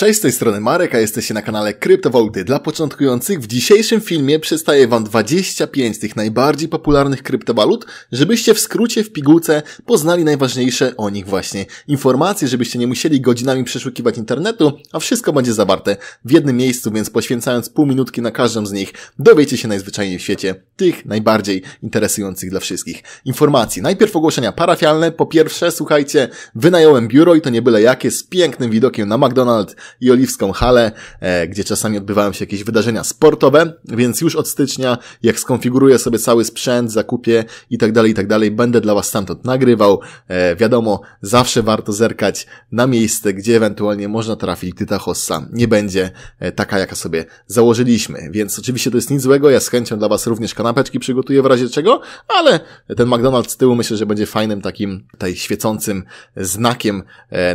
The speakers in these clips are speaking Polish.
Cześć, z tej strony Marek, a jesteście na kanale Kryptowaluty dla początkujących. W dzisiejszym filmie przedstawię Wam 25 tych najbardziej popularnych kryptowalut, żebyście w skrócie, w pigułce poznali najważniejsze o nich właśnie informacje, żebyście nie musieli godzinami przeszukiwać internetu, a wszystko będzie zawarte w jednym miejscu, więc poświęcając pół minutki na każdą z nich, dowiecie się najzwyczajniej w świecie tych najbardziej interesujących dla wszystkich informacji. Najpierw ogłoszenia parafialne. Po pierwsze, słuchajcie, wynająłem biuro i to nie byle jakie, z pięknym widokiem na McDonald's i Oliwską Halę, e, gdzie czasami odbywają się jakieś wydarzenia sportowe, więc już od stycznia, jak skonfiguruję sobie cały sprzęt, zakupię i tak dalej, i tak dalej, będę dla Was stamtąd nagrywał. E, wiadomo, zawsze warto zerkać na miejsce, gdzie ewentualnie można trafić, gdy ta hossa nie będzie e, taka, jaka sobie założyliśmy. Więc oczywiście to jest nic złego, ja z chęcią dla Was również kanapeczki przygotuję w razie czego, ale ten McDonald's z tyłu myślę, że będzie fajnym takim tutaj świecącym znakiem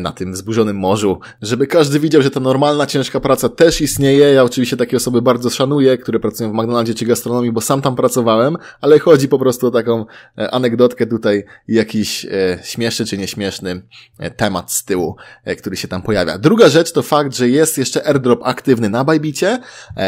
na tym zburzonym morzu, żeby każdy widział, że ta normalna, ciężka praca też istnieje. Ja oczywiście takie osoby bardzo szanuję, które pracują w McDonaldzie czy gastronomii, bo sam tam pracowałem, ale chodzi po prostu o taką e, anegdotkę tutaj, jakiś e, śmieszny czy nieśmieszny e, temat z tyłu, który się tam pojawia. Druga rzecz to fakt, że jest jeszcze airdrop aktywny na Bajbicie.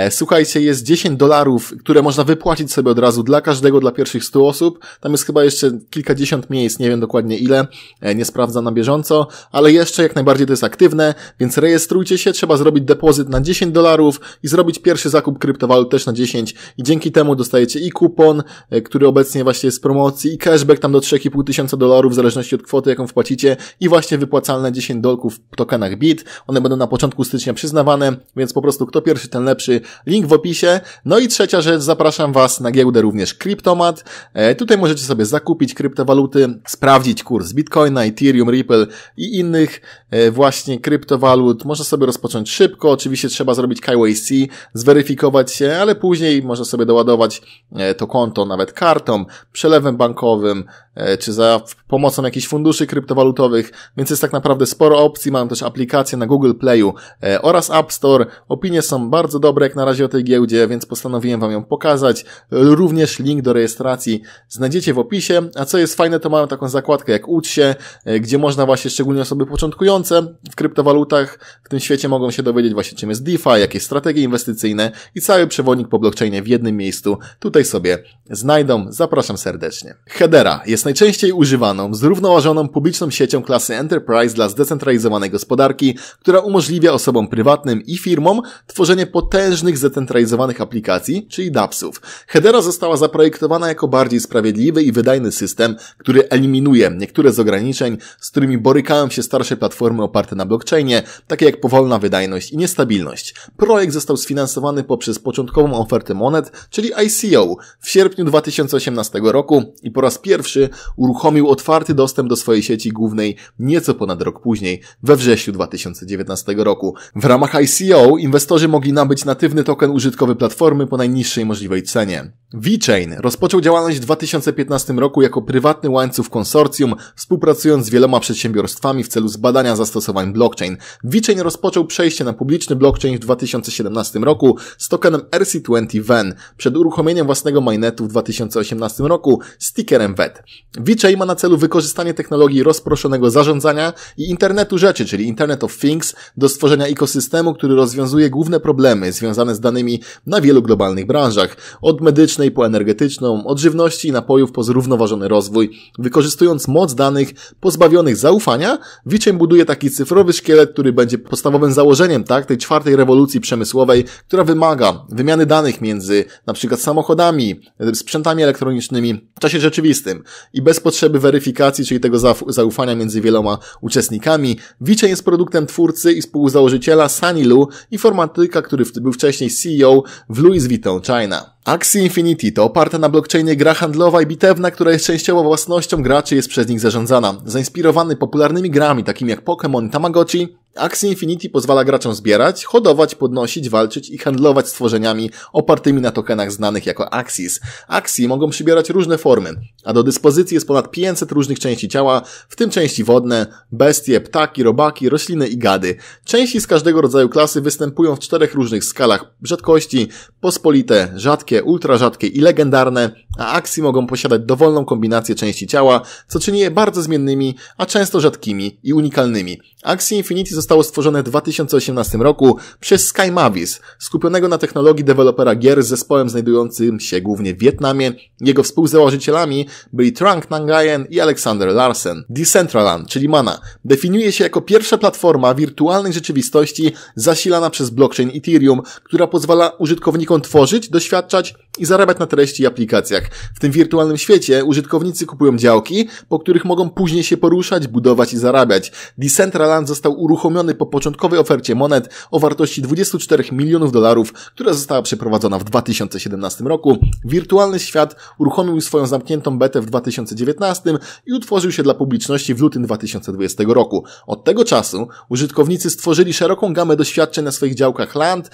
Słuchajcie, jest 10 dolarów, które można wypłacić sobie od razu dla każdego, dla pierwszych 100 osób. Tam jest chyba jeszcze kilkadziesiąt miejsc, nie wiem dokładnie ile, nie sprawdzam na bieżąco, ale jeszcze jak najbardziej to jest aktywne, więc rejestrujcie się, trzeba zrobić depozyt na 10 dolarów i zrobić pierwszy zakup kryptowalut też na 10 i dzięki temu dostajecie i kupon, e, który obecnie właśnie jest w promocji i cashback tam do 3,5 tysiąca dolarów w zależności od kwoty, jaką wpłacicie i właśnie wypłacalne 10 dolków w tokenach BIT. One będą na początku stycznia przyznawane, więc po prostu kto pierwszy, ten lepszy. Link w opisie. No i trzecia rzecz, zapraszam Was na giełdę również Kryptomat. E, tutaj możecie sobie zakupić kryptowaluty, sprawdzić kurs Bitcoina, Ethereum, Ripple i innych e, właśnie kryptowalut. Można sobie sobie rozpocząć szybko. Oczywiście trzeba zrobić KYC, zweryfikować się, ale później można sobie doładować e, to konto nawet kartą, przelewem bankowym, e, czy za pomocą jakichś funduszy kryptowalutowych, więc jest tak naprawdę sporo opcji. Mam też aplikację na Google Playu e, oraz App Store. Opinie są bardzo dobre jak na razie o tej giełdzie, więc postanowiłem Wam ją pokazać. Również link do rejestracji znajdziecie w opisie. A co jest fajne, to mamy taką zakładkę jak Ucz się, gdzie można właśnie szczególnie osoby początkujące w kryptowalutach, w tym tym świecie mogą się dowiedzieć właśnie czym jest DeFi, jakie strategie inwestycyjne i cały przewodnik po blockchainie w jednym miejscu tutaj sobie znajdą. Zapraszam serdecznie. Hedera jest najczęściej używaną, zrównoważoną publiczną siecią klasy Enterprise dla zdecentralizowanej gospodarki, która umożliwia osobom prywatnym i firmom tworzenie potężnych zdecentralizowanych aplikacji, czyli dAppsów. Hedera została zaprojektowana jako bardziej sprawiedliwy i wydajny system, który eliminuje niektóre z ograniczeń, z którymi borykają się starsze platformy oparte na blockchainie, takie jak powolna wydajność i niestabilność. Projekt został sfinansowany poprzez początkową ofertę monet, czyli ICO, w sierpniu 2018 roku i po raz pierwszy uruchomił otwarty dostęp do swojej sieci głównej nieco ponad rok później, we wrześniu 2019 roku. W ramach ICO inwestorzy mogli nabyć natywny token użytkowy platformy po najniższej możliwej cenie. VeChain rozpoczął działalność w 2015 roku jako prywatny łańcuch konsorcjum, współpracując z wieloma przedsiębiorstwami w celu zbadania zastosowań blockchain. VeChain rozpoczął przejście na publiczny blockchain w 2017 roku z tokenem RC20 VEN przed uruchomieniem własnego minetu w 2018 roku z tickerem VET. VeChain ma na celu wykorzystanie technologii rozproszonego zarządzania i internetu rzeczy, czyli Internet of Things, do stworzenia ekosystemu, który rozwiązuje główne problemy związane z danymi na wielu globalnych branżach, od medycznej po energetyczną, od żywności i napojów po zrównoważony rozwój. Wykorzystując moc danych pozbawionych zaufania, VeChain buduje taki cyfrowy szkielet, który będzie postawiony podstawowym założeniem, tak, tej czwartej rewolucji przemysłowej, która wymaga wymiany danych między na przykład samochodami, sprzętami elektronicznymi w czasie rzeczywistym i bez potrzeby weryfikacji, czyli tego zaufania między wieloma uczestnikami. Wicze jest produktem twórcy i współzałożyciela Sunny Lu, informatyka, który był wcześniej CEO w Louis Vuitton China. Axie Infinity to oparta na blockchainie gra handlowa i bitewna, która jest częściowo własnością graczy jest przez nich zarządzana. Zainspirowany popularnymi grami takimi jak Pokémon i Tamagotchi, Axie Infinity pozwala graczom zbierać, hodować, podnosić, walczyć i handlować stworzeniami opartymi na tokenach znanych jako Axis. Axie mogą przybierać różne formy, a do dyspozycji jest ponad 500 różnych części ciała, w tym części wodne, bestie, ptaki, robaki, rośliny i gady. Części z każdego rodzaju klasy występują w czterech różnych skalach rzadkości, pospolite, rzadkie, ultra rzadkie i legendarne, a Axie mogą posiadać dowolną kombinację części ciała, co czyni je bardzo zmiennymi, a często rzadkimi i unikalnymi. Axie Infinity zostały zostało stworzone w 2018 roku przez Sky Mavis, skupionego na technologii dewelopera gier z zespołem znajdującym się głównie w Wietnamie. Jego współzałożycielami byli Trunk Nangayen i Alexander Larsen. Decentraland, czyli Mana, definiuje się jako pierwsza platforma wirtualnej rzeczywistości zasilana przez blockchain Ethereum, która pozwala użytkownikom tworzyć, doświadczać i zarabiać na treści i aplikacjach. W tym wirtualnym świecie użytkownicy kupują działki, po których mogą później się poruszać, budować i zarabiać. Decentraland został uruchomiony uruchomiony po początkowej ofercie monet o wartości 24 milionów dolarów, która została przeprowadzona w 2017 roku. Wirtualny świat uruchomił swoją zamkniętą betę w 2019 i utworzył się dla publiczności w lutym 2020 roku. Od tego czasu użytkownicy stworzyli szeroką gamę doświadczeń na swoich działkach land, e,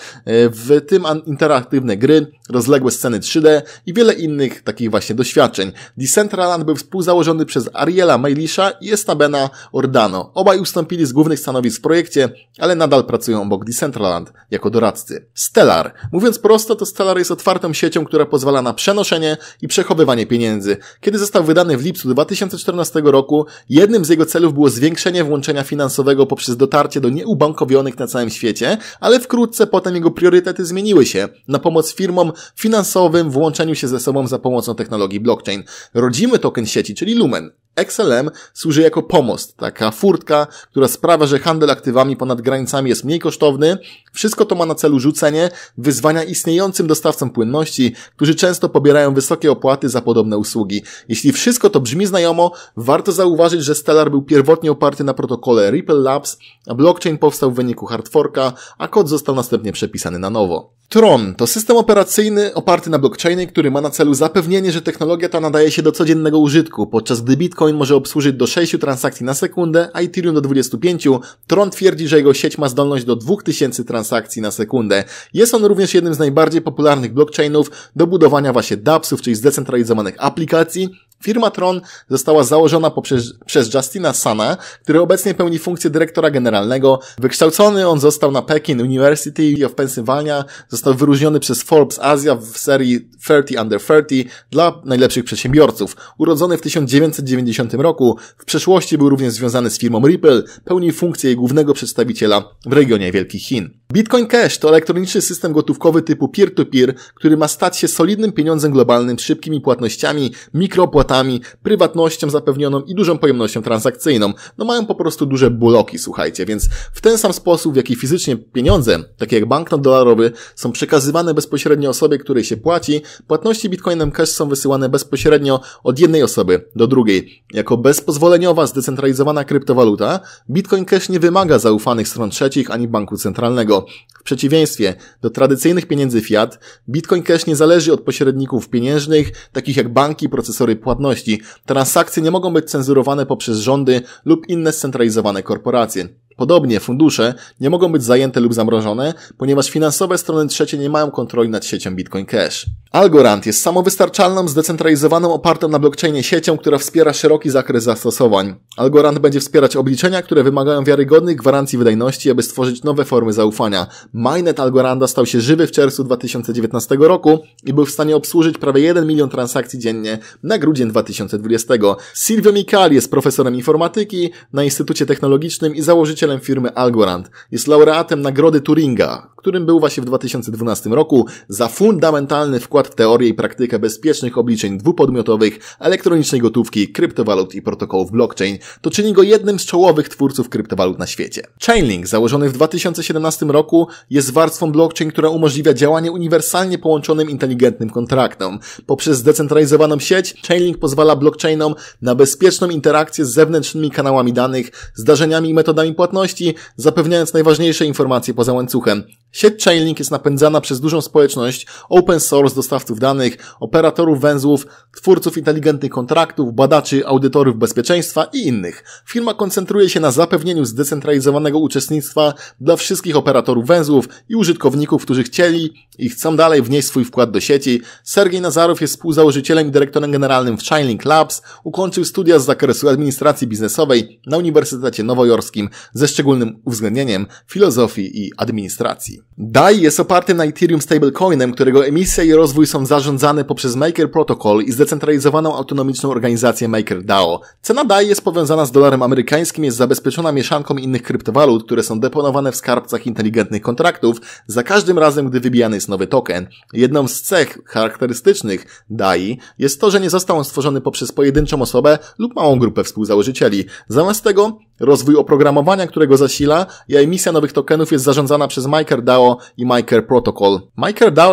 w tym interaktywne gry, rozległe sceny 3D i wiele innych takich właśnie doświadczeń. Decentraland był współzałożony przez Ariela Mailisha i Estabena Ordano. Obaj ustąpili z głównych stanowisk projektu projekcie, ale nadal pracują obok Decentraland jako doradcy. Stellar. Mówiąc prosto, to Stellar jest otwartą siecią, która pozwala na przenoszenie i przechowywanie pieniędzy. Kiedy został wydany w lipcu 2014 roku, jednym z jego celów było zwiększenie włączenia finansowego poprzez dotarcie do nieubankowionych na całym świecie, ale wkrótce potem jego priorytety zmieniły się na pomoc firmom finansowym w łączeniu się ze sobą za pomocą technologii blockchain. Rodzimy token sieci, czyli Lumen, XLM służy jako pomost, taka furtka, która sprawia, że handel aktywami ponad granicami jest mniej kosztowny. Wszystko to ma na celu rzucenie wyzwania istniejącym dostawcom płynności, którzy często pobierają wysokie opłaty za podobne usługi. Jeśli wszystko to brzmi znajomo, warto zauważyć, że Stellar był pierwotnie oparty na protokole Ripple Labs, a blockchain powstał w wyniku hardforka, a kod został następnie przepisany na nowo. Tron to system operacyjny oparty na blockchainie, który ma na celu zapewnienie, że technologia ta nadaje się do codziennego użytku, podczas gdy Bitcoin Bitcoin może obsłużyć do 6 transakcji na sekundę, a Ethereum do 25. Tron twierdzi, że jego sieć ma zdolność do 2000 transakcji na sekundę. Jest on również jednym z najbardziej popularnych blockchainów do budowania właśnie dAppsów, czyli zdecentralizowanych aplikacji, Firma Tron została założona poprzez, przez Justina Sana, który obecnie pełni funkcję dyrektora generalnego. Wykształcony on został na Pekin University of Pennsylvania, został wyróżniony przez Forbes Asia w serii 30 Under 30 dla najlepszych przedsiębiorców. Urodzony w 1990 roku, w przeszłości był również związany z firmą Ripple, pełni funkcję jej głównego przedstawiciela w regionie Wielkich Chin. Bitcoin Cash to elektroniczny system gotówkowy typu peer-to-peer, który ma stać się solidnym pieniądzem globalnym, szybkimi płatnościami, mikropłatami, prywatnością zapewnioną i dużą pojemnością transakcyjną. No mają po prostu duże buloki, słuchajcie, więc w ten sam sposób, w jaki fizycznie pieniądze, takie jak banknot dolarowy, są przekazywane bezpośrednio osobie, której się płaci, płatności Bitcoinem Cash są wysyłane bezpośrednio od jednej osoby do drugiej. Jako bezpozwoleniowa, zdecentralizowana kryptowaluta, Bitcoin Cash nie wymaga zaufanych stron trzecich ani banku centralnego w przeciwieństwie do tradycyjnych pieniędzy fiat, Bitcoin Cash nie zależy od pośredników pieniężnych, takich jak banki, procesory płatności. Transakcje nie mogą być cenzurowane poprzez rządy lub inne scentralizowane korporacje. Podobnie fundusze nie mogą być zajęte lub zamrożone, ponieważ finansowe strony trzecie nie mają kontroli nad siecią Bitcoin Cash. Algorand jest samowystarczalną, zdecentralizowaną, opartą na blockchainie siecią, która wspiera szeroki zakres zastosowań. Algorand będzie wspierać obliczenia, które wymagają wiarygodnych gwarancji wydajności, aby stworzyć nowe formy zaufania. Mainnet Algoranda stał się żywy w czerwcu 2019 roku i był w stanie obsłużyć prawie 1 milion transakcji dziennie na grudzień 2020. Silvio Micali jest profesorem informatyki na Instytucie Technologicznym i założycielem założycielem firmy Algorand. Jest laureatem Nagrody Turinga którym był właśnie w 2012 roku za fundamentalny wkład w teorię i praktykę bezpiecznych obliczeń dwupodmiotowych, elektronicznej gotówki, kryptowalut i protokołów blockchain. To czyni go jednym z czołowych twórców kryptowalut na świecie. Chainlink, założony w 2017 roku, jest warstwą blockchain, która umożliwia działanie uniwersalnie połączonym inteligentnym kontraktom. Poprzez zdecentralizowaną sieć, Chainlink pozwala blockchainom na bezpieczną interakcję z zewnętrznymi kanałami danych, zdarzeniami i metodami płatności, zapewniając najważniejsze informacje poza łańcuchem. Sieć Chainlink jest napędzana przez dużą społeczność open source dostawców danych, operatorów węzłów, twórców inteligentnych kontraktów, badaczy, audytorów bezpieczeństwa i innych. Firma koncentruje się na zapewnieniu zdecentralizowanego uczestnictwa dla wszystkich operatorów węzłów i użytkowników, którzy chcieli i chcą dalej wnieść swój wkład do sieci. Sergiej Nazarow jest współzałożycielem i dyrektorem generalnym w Chainlink Labs. Ukończył studia z zakresu administracji biznesowej na Uniwersytecie Nowojorskim ze szczególnym uwzględnieniem filozofii i administracji. DAI jest oparty na Ethereum stablecoinem, którego emisja i rozwój są zarządzane poprzez Maker Protocol i zdecentralizowaną autonomiczną organizację MakerDAO. Cena DAI jest powiązana z dolarem amerykańskim, jest zabezpieczona mieszanką innych kryptowalut, które są deponowane w skarbcach inteligentnych kontraktów za każdym razem, gdy wybijany jest nowy token. Jedną z cech charakterystycznych DAI jest to, że nie został on stworzony poprzez pojedynczą osobę lub małą grupę współzałożycieli. Zamiast tego rozwój oprogramowania, którego zasila, i emisja nowych tokenów jest zarządzana przez MakerDAO MakerDAO i Maker Protocol.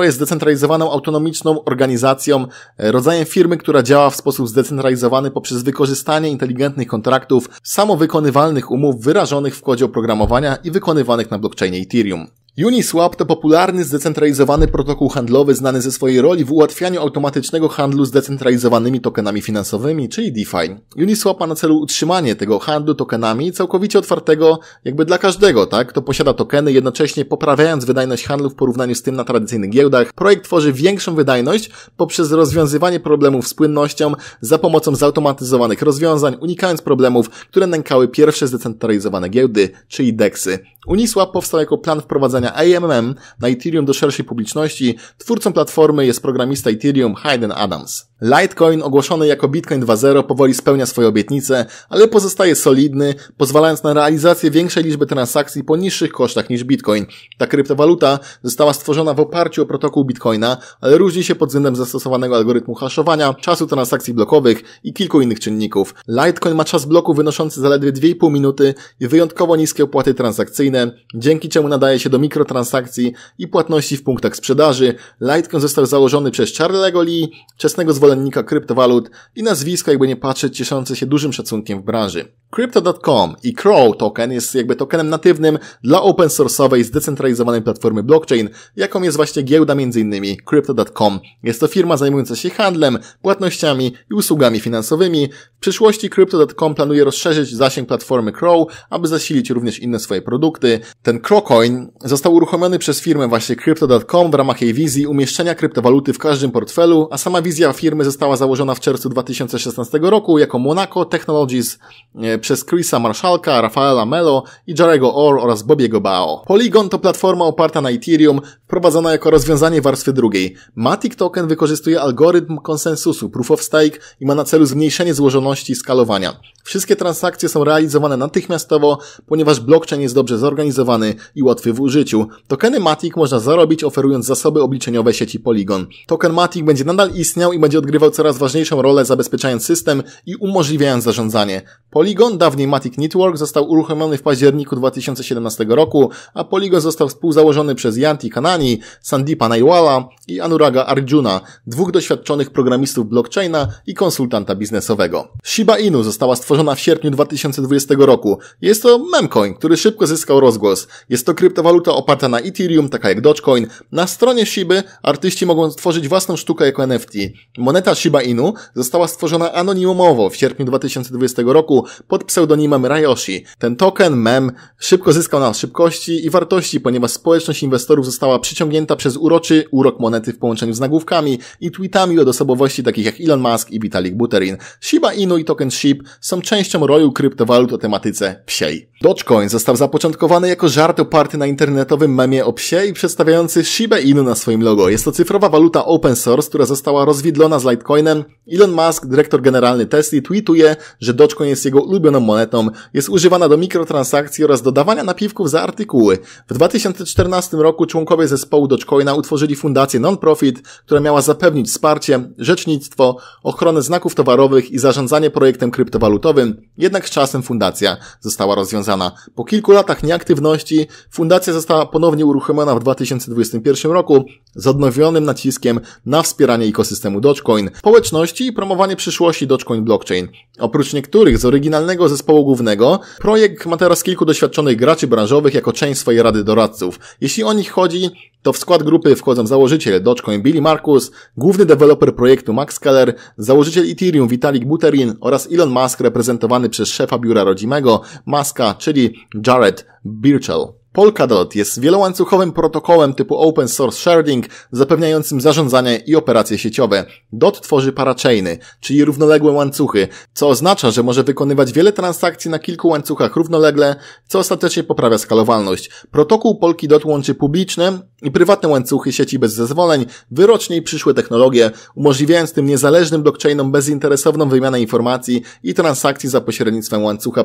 jest zdecentralizowaną, autonomiczną organizacją, e, rodzajem firmy, która działa w sposób zdecentralizowany poprzez wykorzystanie inteligentnych kontraktów, samowykonywalnych umów wyrażonych w kodzie oprogramowania i wykonywanych na blockchainie Ethereum. Uniswap to popularny, zdecentralizowany protokół handlowy znany ze swojej roli w ułatwianiu automatycznego handlu zdecentralizowanymi tokenami finansowymi, czyli DeFi. Uniswap ma na celu utrzymanie tego handlu tokenami całkowicie otwartego jakby dla każdego, tak, kto posiada tokeny, jednocześnie poprawiając wydajność handlu w porównaniu z tym na tradycyjnych giełdach. Projekt tworzy większą wydajność poprzez rozwiązywanie problemów z płynnością za pomocą zautomatyzowanych rozwiązań, unikając problemów, które nękały pierwsze zdecentralizowane giełdy, czyli DEXy. Uniswap powstał jako plan wprowadzenia wprowadzenia AMM na Ethereum do szerszej publiczności. Twórcą platformy jest programista Ethereum Hayden Adams. Litecoin, ogłoszony jako Bitcoin 2.0, powoli spełnia swoje obietnice, ale pozostaje solidny, pozwalając na realizację większej liczby transakcji po niższych kosztach niż Bitcoin. Ta kryptowaluta została stworzona w oparciu o protokół Bitcoina, ale różni się pod względem zastosowanego algorytmu haszowania, czasu transakcji blokowych i kilku innych czynników. Litecoin ma czas bloku wynoszący zaledwie 2,5 minuty i wyjątkowo niskie opłaty transakcyjne, dzięki czemu nadaje się do mikrotransakcji i płatności w punktach sprzedaży. Litecoin został założony przez Charles'ego Lee, wczesnego zwolennika zwolennika kryptowalut i nazwisko jakby nie patrzeć cieszące się dużym szacunkiem w branży. Crypto.com i Crow Token jest jakby tokenem natywnym dla open source'owej zdecentralizowanej platformy blockchain, jaką jest właśnie giełda m.in. Crypto.com. Jest to firma zajmująca się handlem, płatnościami i usługami finansowymi, w przyszłości Crypto.com planuje rozszerzyć zasięg platformy Crow, aby zasilić również inne swoje produkty. Ten Crowcoin został uruchomiony przez firmę właśnie Crypto.com w ramach jej wizji umieszczenia kryptowaluty w każdym portfelu, a sama wizja firmy została założona w czerwcu 2016 roku jako Monaco Technologies e, przez Chrisa Marszalka, Rafaela Melo i Jarego Orr oraz Bobiego Bao. Polygon to platforma oparta na Ethereum, wprowadzona jako rozwiązanie warstwy drugiej. Matic Token wykorzystuje algorytm konsensusu Proof of Stake i ma na celu zmniejszenie złożoności skalowania. Wszystkie transakcje są realizowane natychmiastowo, ponieważ blockchain jest dobrze zorganizowany i łatwy w użyciu. Tokeny Matic można zarobić oferując zasoby obliczeniowe sieci Polygon. Token Matic będzie nadal istniał i będzie odgrywał coraz ważniejszą rolę zabezpieczając system i umożliwiając zarządzanie. Polygon, dawniej Matic Network, został uruchomiony w październiku 2017 roku, a Polygon został współzałożony przez Yanti Kanani, Sandipa Naiwala i Anuraga Arjuna, dwóch doświadczonych programistów blockchaina i konsultanta biznesowego. Shiba Inu została stworzona w sierpniu 2020 roku. Jest to memcoin, który szybko zyskał rozgłos. Jest to kryptowaluta oparta na Ethereum, taka jak Dogecoin. Na stronie Shiby artyści mogą stworzyć własną sztukę jako NFT. Moneta Shiba Inu została stworzona anonimowo w sierpniu 2020 roku pod pseudonimem Rayoshi. Ten token, mem, szybko zyskał na szybkości i wartości, ponieważ społeczność inwestorów została przyciągnięta przez uroczy urok monety w połączeniu z nagłówkami i tweetami od osobowości takich jak Elon Musk i Vitalik Buterin. Shiba Inu Domino i Tokenship są częścią roju kryptowalut o tematyce psiej. Dogecoin został zapoczątkowany jako żart oparty na internetowym memie o psie i przedstawiający Shiba Inu na swoim logo. Jest to cyfrowa waluta open source, która została rozwidlona z Litecoinem. Elon Musk, dyrektor generalny Tesla, tweetuje, że Dogecoin jest jego ulubioną monetą. Jest używana do mikrotransakcji oraz dodawania napiwków za artykuły. W 2014 roku członkowie zespołu Dogecoina utworzyli fundację non-profit, która miała zapewnić wsparcie, rzecznictwo, ochronę znaków towarowych i zarządzanie projektem kryptowalutowym. Jednak z czasem fundacja została rozwiązana związana. Po kilku latach nieaktywności fundacja została ponownie uruchomiona w 2021 roku z odnowionym naciskiem na wspieranie ekosystemu Dogecoin, społeczności i promowanie przyszłości Dogecoin blockchain. Oprócz niektórych z oryginalnego zespołu głównego, projekt ma teraz kilku doświadczonych graczy branżowych jako część swojej rady doradców. Jeśli o nich chodzi, to w skład grupy wchodzą założyciel Dogecoin Billy Marcus, główny deweloper projektu Max Keller, założyciel Ethereum Vitalik Buterin oraz Elon Musk reprezentowany przez szefa biura rodzimego Muska, czyli Jared Birchall. Polkadot jest wielołańcuchowym protokołem typu open source sharding zapewniającym zarządzanie i operacje sieciowe. DOT tworzy parachainy, czyli równoległe łańcuchy, co oznacza, że może wykonywać wiele transakcji na kilku łańcuchach równolegle, co ostatecznie poprawia skalowalność. Protokół Polkadot łączy publiczne i prywatne łańcuchy sieci bez zezwoleń, wyrocznie i przyszłe technologie, umożliwiając tym niezależnym blockchainom bezinteresowną wymianę informacji i transakcji za pośrednictwem łańcucha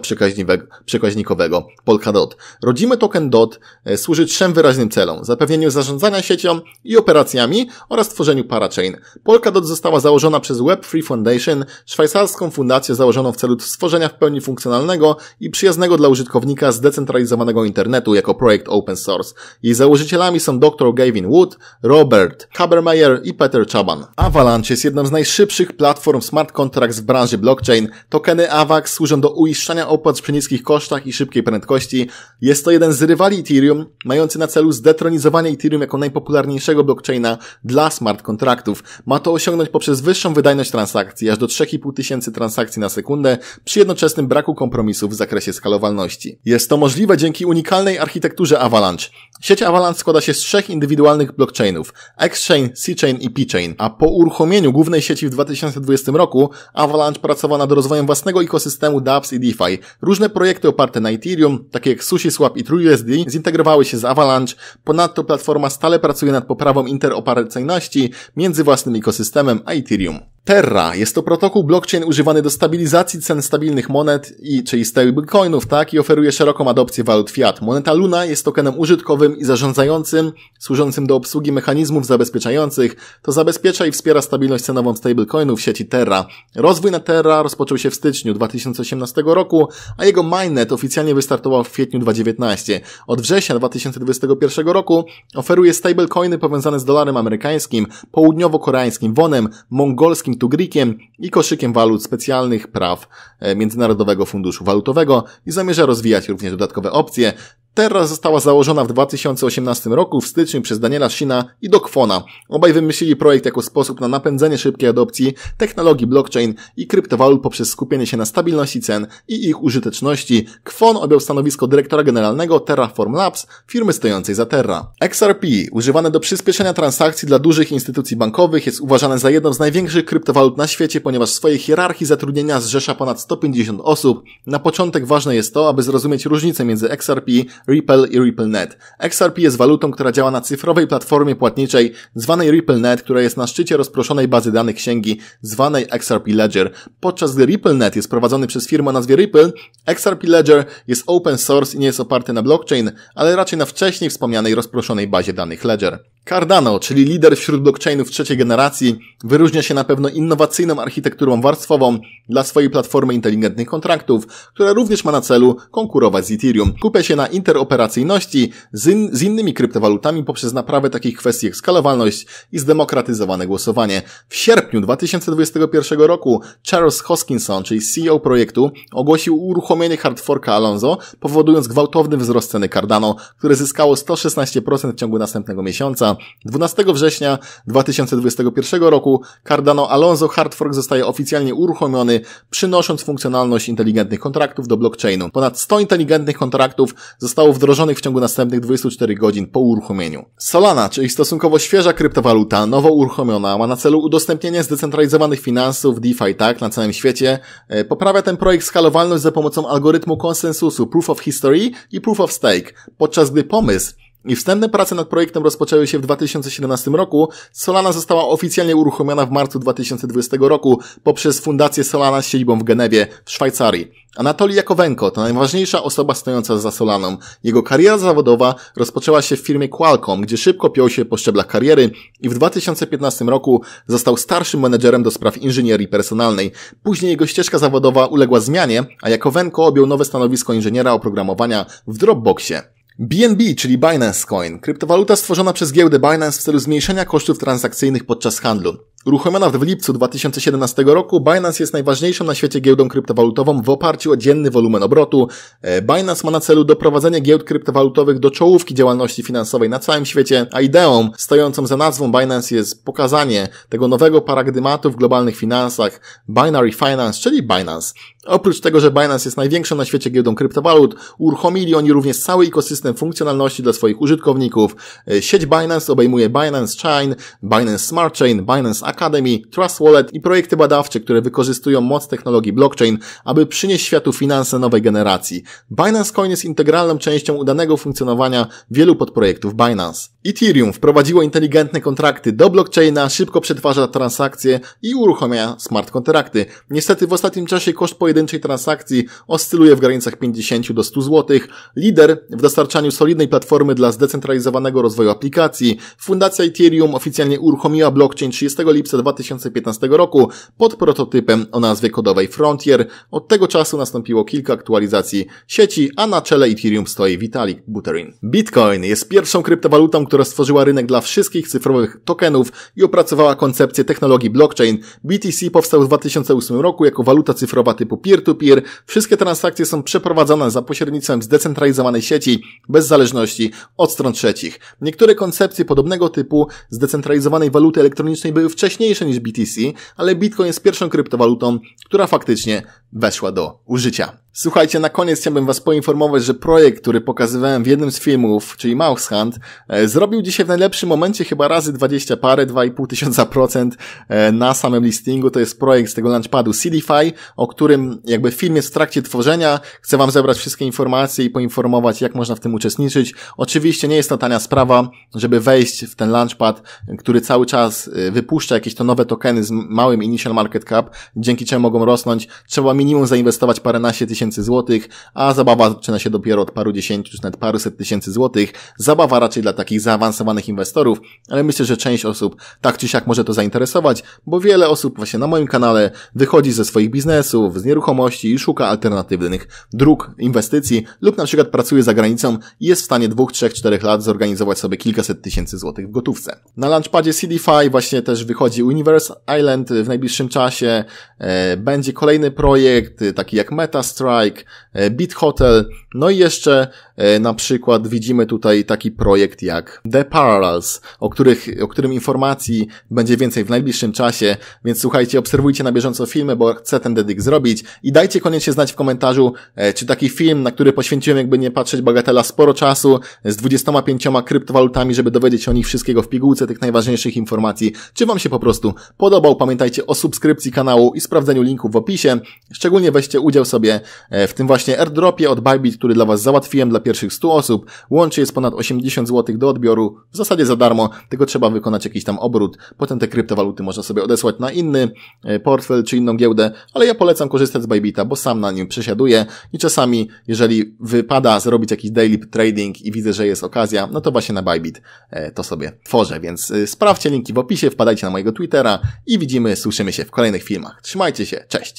przekaźnikowego Polkadot. Rodzimy token DOT e, służy trzem wyraźnym celom. Zapewnieniu zarządzania siecią i operacjami oraz tworzeniu parachain. Polkadot została założona przez Web3 Foundation, szwajcarską fundację założoną w celu stworzenia w pełni funkcjonalnego i przyjaznego dla użytkownika zdecentralizowanego internetu jako projekt open source. Jej założycielami są dr Gavin Wood, Robert Habermeyer i Peter Chaban. Avalanche jest jedną z najszybszych platform smart contracts w branży blockchain. Tokeny AVAX służą do uiszczania opłat przy niskich kosztach i szybkiej prędkości. Jest to jeden z rywalów nazwali Ethereum, mający na celu zdetronizowanie Ethereum jako najpopularniejszego blockchaina dla smart kontraktów. Ma to osiągnąć poprzez wyższą wydajność transakcji, aż do 3500 transakcji na sekundę, przy jednoczesnym braku kompromisów w zakresie skalowalności. Jest to możliwe dzięki unikalnej architekturze Avalanche. Sieć Avalanche składa się z trzech indywidualnych blockchainów, Xchain, Cchain i Pchain, a po uruchomieniu głównej sieci w 2020 roku Avalanche pracowała nad rozwojem własnego ekosystemu dApps i DeFi. Różne projekty oparte na Ethereum, takie jak SushiSwap i TrueUSD, zintegrowały się z Avalanche. Ponadto platforma stale pracuje nad poprawą interoperacyjności między własnym ekosystemem a Ethereum. Terra. Jest to protokół blockchain używany do stabilizacji cen stabilnych monet, i, czyli stablecoinów, tak, i oferuje szeroką adopcję walut fiat. Moneta Luna jest tokenem użytkowym i zarządzającym, służącym do obsługi mechanizmów zabezpieczających. To zabezpiecza i wspiera stabilność cenową stablecoinów w sieci Terra. Rozwój na Terra rozpoczął się w styczniu 2018 roku, a jego mainnet oficjalnie wystartował w kwietniu 2019. Od września 2021 roku oferuje stablecoiny powiązane z dolarem amerykańskim, południowo-koreańskim wonem, mongolskim tugrikiem i koszykiem walut specjalnych praw e, Międzynarodowego Funduszu Walutowego i zamierza rozwijać również dodatkowe opcje, Terra została założona w 2018 roku w styczniu przez Daniela Shina i Dokfona. Obaj wymyślili projekt jako sposób na napędzenie szybkiej adopcji technologii blockchain i kryptowalut poprzez skupienie się na stabilności cen i ich użyteczności. Kwon objął stanowisko dyrektora generalnego Terraform Labs, firmy stojącej za Terra. XRP, używane do przyspieszenia transakcji dla dużych instytucji bankowych, jest uważane za jedną z największych kryptowalut na świecie, ponieważ w swojej hierarchii zatrudnienia zrzesza ponad 150 osób. Na początek ważne jest to, aby zrozumieć różnicę między XRP Ripple i RippleNet. XRP jest walutą, która działa na cyfrowej platformie płatniczej zwanej RippleNet, która jest na szczycie rozproszonej bazy danych księgi zwanej XRP Ledger. Podczas gdy RippleNet jest prowadzony przez firmę o nazwie Ripple, XRP Ledger jest open source i nie jest oparty na blockchain, ale raczej na wcześniej wspomnianej rozproszonej bazie danych Ledger. Cardano, czyli lider wśród blockchainów trzeciej generacji, wyróżnia się na pewno innowacyjną architekturą warstwową dla swojej platformy inteligentnych kontraktów, która również ma na celu konkurować z Ethereum. Kupia się na inter interoperacyjności z, in, z innymi kryptowalutami poprzez naprawę takich kwestii jak skalowalność i zdemokratyzowane głosowanie. W sierpniu 2021 roku Charles Hoskinson, czyli CEO projektu, ogłosił uruchomienie hardforka Alonso, powodując gwałtowny wzrost ceny Cardano, które zyskało 116% w ciągu następnego miesiąca. 12 września 2021 roku Cardano Alonso Hardfork zostaje oficjalnie uruchomiony, przynosząc funkcjonalność inteligentnych kontraktów do blockchainu. Ponad 100 inteligentnych kontraktów zostało zostało wdrożonych w ciągu następnych 24 godzin po uruchomieniu. Solana, czyli stosunkowo świeża kryptowaluta, nowo uruchomiona, ma na celu udostępnienie zdecentralizowanych finansów DeFi tak na całym świecie. E, poprawia ten projekt skalowalność za pomocą algorytmu konsensusu Proof of History i Proof of Stake, podczas gdy pomysł i wstępne prace nad projektem rozpoczęły się w 2017 roku. Solana została oficjalnie uruchomiona w marcu 2020 roku poprzez Fundację Solana z siedzibą w Genewie w Szwajcarii. Anatoli Jakowenko to najważniejsza osoba stojąca za Solaną. Jego kariera zawodowa rozpoczęła się w firmie Qualcomm, gdzie szybko piął się po szczeblach kariery i w 2015 roku został starszym menedżerem do spraw inżynierii personalnej. Później jego ścieżka zawodowa uległa zmianie, a Jakowenko objął nowe stanowisko inżyniera oprogramowania w Dropboxie. BNB, czyli Binance Coin, kryptowaluta stworzona przez giełdę Binance w celu zmniejszenia kosztów transakcyjnych podczas handlu. Uruchomiona w lipcu 2017 roku, Binance jest najważniejszą na świecie giełdą kryptowalutową w oparciu o dzienny wolumen obrotu. E, Binance ma na celu doprowadzenie giełd kryptowalutowych do czołówki działalności finansowej na całym świecie, a ideą stojącą za nazwą Binance jest pokazanie tego nowego paradymatu w globalnych finansach Binary Finance, czyli Binance. Oprócz tego, że Binance jest największą na świecie giełdą kryptowalut, uruchomili oni również cały ekosystem funkcjonalności dla swoich użytkowników. E, sieć Binance obejmuje Binance Chain, Binance Smart Chain, Binance Academy, Trust Wallet i projekty badawcze, które wykorzystują moc technologii blockchain, aby przynieść światu finanse nowej generacji. Binance Coin jest integralną częścią udanego funkcjonowania wielu podprojektów Binance. Ethereum wprowadziło inteligentne kontrakty do blockchaina, szybko przetwarza transakcje i uruchamia smart kontrakty. Niestety w ostatnim czasie koszt pojedynczego pojedynczej transakcji oscyluje w granicach 50 do 100 zł. Lider w dostarczaniu solidnej platformy dla zdecentralizowanego rozwoju aplikacji. Fundacja Ethereum oficjalnie uruchomiła blockchain 30 lipca 2015 roku pod prototypem o nazwie kodowej Frontier. Od tego czasu nastąpiło kilka aktualizacji sieci, a na czele Ethereum stoi Vitalik Buterin. Bitcoin jest pierwszą kryptowalutą, która stworzyła rynek dla wszystkich cyfrowych tokenów i opracowała koncepcję technologii blockchain. BTC powstał w 2008 roku jako waluta cyfrowa typu peer-to-peer. Wszystkie transakcje są przeprowadzone za pośrednictwem zdecentralizowanej sieci, bez zależności od stron trzecich. Niektóre koncepcje podobnego typu zdecentralizowanej waluty elektronicznej były wcześniejsze niż BTC, ale Bitcoin jest pierwszą kryptowalutą, która faktycznie weszła do użycia. Słuchajcie, na koniec chciałbym Was poinformować, że projekt, który pokazywałem w jednym z filmów, czyli Mouse Hunt, e, zrobił dzisiaj w najlepszym momencie chyba razy 20 parę, 2,5 tysiąca procent e, na samym listingu. To jest projekt z tego launchpadu Silify, o którym jakby film jest w trakcie tworzenia. Chcę Wam zebrać wszystkie informacje i poinformować, jak można w tym uczestniczyć. Oczywiście nie jest to tania sprawa, żeby wejść w ten launchpad, który cały czas e, wypuszcza jakieś to nowe tokeny z małym initial market cap, dzięki czemu mogą rosnąć. Trzeba minimum zainwestować paręnaście tysięcy tysięcy złotych, a zabawa zaczyna się dopiero od paru dziesięciu, czy nawet paruset tysięcy złotych. Zabawa raczej dla takich zaawansowanych inwestorów, ale myślę, że część osób tak czy siak może to zainteresować, bo wiele osób właśnie na moim kanale wychodzi ze swoich biznesów, z nieruchomości i szuka alternatywnych dróg inwestycji lub na przykład pracuje za granicą i jest w stanie dwóch, trzech, czterech lat zorganizować sobie kilkaset tysięcy złotych w gotówce. Na launchpadzie CDFi właśnie też wychodzi Universe Island w najbliższym czasie. E, będzie kolejny projekt, taki jak MetaStra, Strike, e, Beat Hotel, no i jeszcze e, na przykład widzimy tutaj taki projekt jak The Parallels, o, których, o którym informacji będzie więcej w najbliższym czasie, więc słuchajcie, obserwujcie na bieżąco filmy, bo chcę ten dedyk zrobić i dajcie koniecznie znać w komentarzu, e, czy taki film, na który poświęciłem jakby nie patrzeć bagatela sporo czasu z 25 kryptowalutami, żeby dowiedzieć się o nich wszystkiego w pigułce tych najważniejszych informacji, czy wam się po prostu podobał. Pamiętajcie o subskrypcji kanału i sprawdzeniu linków w opisie. Szczególnie weźcie udział sobie E, w tym właśnie airdropie od Bybit, który dla Was załatwiłem dla pierwszych 100 osób. Łącznie jest ponad 80 zł do odbioru, w zasadzie za darmo, tylko trzeba wykonać jakiś tam obrót. Potem te kryptowaluty można sobie odesłać na inny e, portfel czy inną giełdę, ale ja polecam korzystać z Bybita, bo sam na nim przesiaduję i czasami, jeżeli wypada zrobić jakiś daily trading i widzę, że jest okazja, no to właśnie na Bybit e, to sobie tworzę, więc sprawdźcie linki w opisie, wpadajcie na mojego Twittera i widzimy, słyszymy się w kolejnych filmach. Trzymajcie się, cześć!